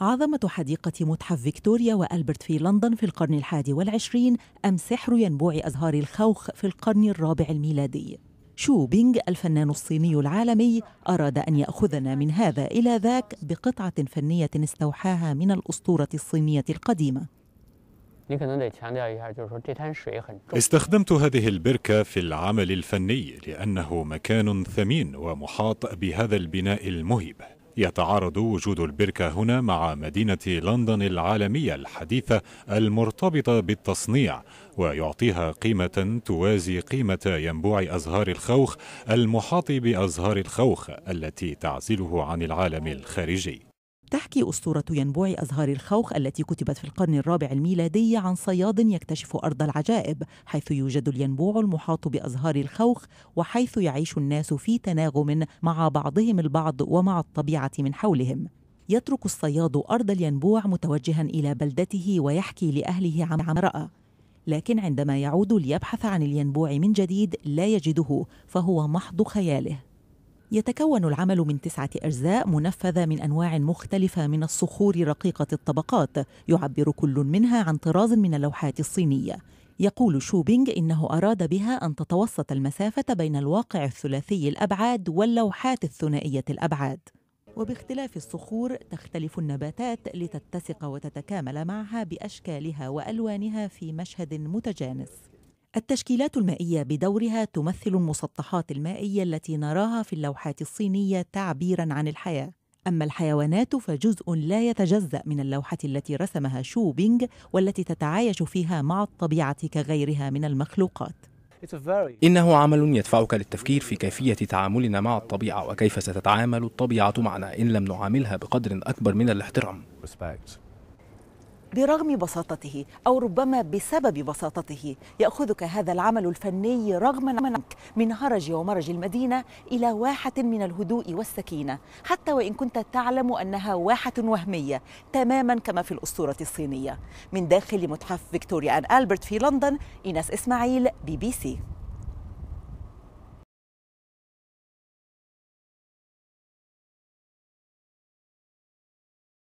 عظمة حديقة متحف فيكتوريا وألبرت في لندن في القرن الحادي والعشرين أم سحر ينبوع أزهار الخوخ في القرن الرابع الميلادي شو بينغ الفنان الصيني العالمي أراد أن يأخذنا من هذا إلى ذاك بقطعة فنية استوحاها من الأسطورة الصينية القديمة استخدمت هذه البركة في العمل الفني لأنه مكان ثمين ومحاط بهذا البناء المهيب يتعارض وجود البركة هنا مع مدينة لندن العالمية الحديثة المرتبطة بالتصنيع ويعطيها قيمة توازي قيمة ينبوع أزهار الخوخ المحاط بأزهار الخوخ التي تعزله عن العالم الخارجي تحكي أسطورة ينبوع أزهار الخوخ التي كتبت في القرن الرابع الميلادي عن صياد يكتشف أرض العجائب حيث يوجد الينبوع المحاط بأزهار الخوخ وحيث يعيش الناس في تناغم مع بعضهم البعض ومع الطبيعة من حولهم يترك الصياد أرض الينبوع متوجها إلى بلدته ويحكي لأهله عن رأى لكن عندما يعود ليبحث عن الينبوع من جديد لا يجده فهو محض خياله يتكون العمل من تسعة أجزاء منفذة من أنواع مختلفة من الصخور رقيقة الطبقات يعبر كل منها عن طراز من اللوحات الصينية يقول شوبينغ إنه أراد بها أن تتوسط المسافة بين الواقع الثلاثي الأبعاد واللوحات الثنائية الأبعاد وباختلاف الصخور تختلف النباتات لتتسق وتتكامل معها باشكالها والوانها في مشهد متجانس التشكيلات المائية بدورها تمثل المسطحات المائية التي نراها في اللوحات الصينية تعبيرا عن الحياة أما الحيوانات فجزء لا يتجزأ من اللوحة التي رسمها شو بينغ والتي تتعايش فيها مع الطبيعة كغيرها من المخلوقات إنه عمل يدفعك للتفكير في كيفية تعاملنا مع الطبيعة وكيف ستتعامل الطبيعة معنا إن لم نعاملها بقدر أكبر من الاحترام برغم بساطته أو ربما بسبب بساطته يأخذك هذا العمل الفني رغما عنك من هرج ومرج المدينة إلى واحة من الهدوء والسكينة حتى وإن كنت تعلم أنها واحة وهمية تماما كما في الأسطورة الصينية من داخل متحف فيكتوريا أن ألبرت في لندن إيناس إسماعيل بي بي سي